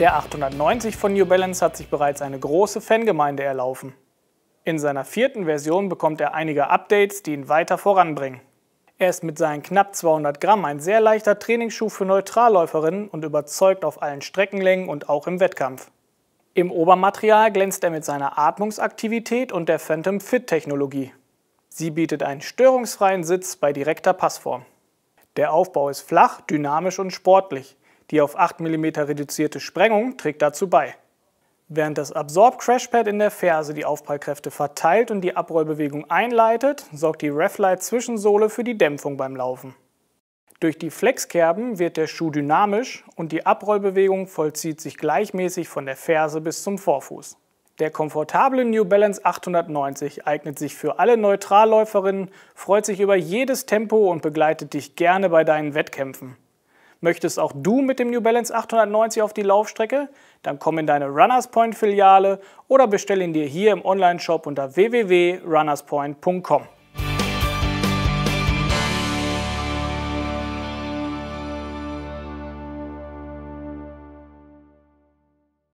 Der 890 von New Balance hat sich bereits eine große Fangemeinde erlaufen. In seiner vierten Version bekommt er einige Updates, die ihn weiter voranbringen. Er ist mit seinen knapp 200 Gramm ein sehr leichter Trainingsschuh für Neutralläuferinnen und überzeugt auf allen Streckenlängen und auch im Wettkampf. Im Obermaterial glänzt er mit seiner Atmungsaktivität und der Phantom Fit-Technologie. Sie bietet einen störungsfreien Sitz bei direkter Passform. Der Aufbau ist flach, dynamisch und sportlich. Die auf 8 mm reduzierte Sprengung trägt dazu bei. Während das Absorb-Crashpad in der Ferse die Aufprallkräfte verteilt und die Abrollbewegung einleitet, sorgt die Reflight-Zwischensohle für die Dämpfung beim Laufen. Durch die Flexkerben wird der Schuh dynamisch und die Abrollbewegung vollzieht sich gleichmäßig von der Ferse bis zum Vorfuß. Der komfortable New Balance 890 eignet sich für alle Neutralläuferinnen, freut sich über jedes Tempo und begleitet dich gerne bei deinen Wettkämpfen. Möchtest auch du mit dem New Balance 890 auf die Laufstrecke? Dann komm in deine Runners Point Filiale oder bestell ihn dir hier im Onlineshop unter www.runnerspoint.com.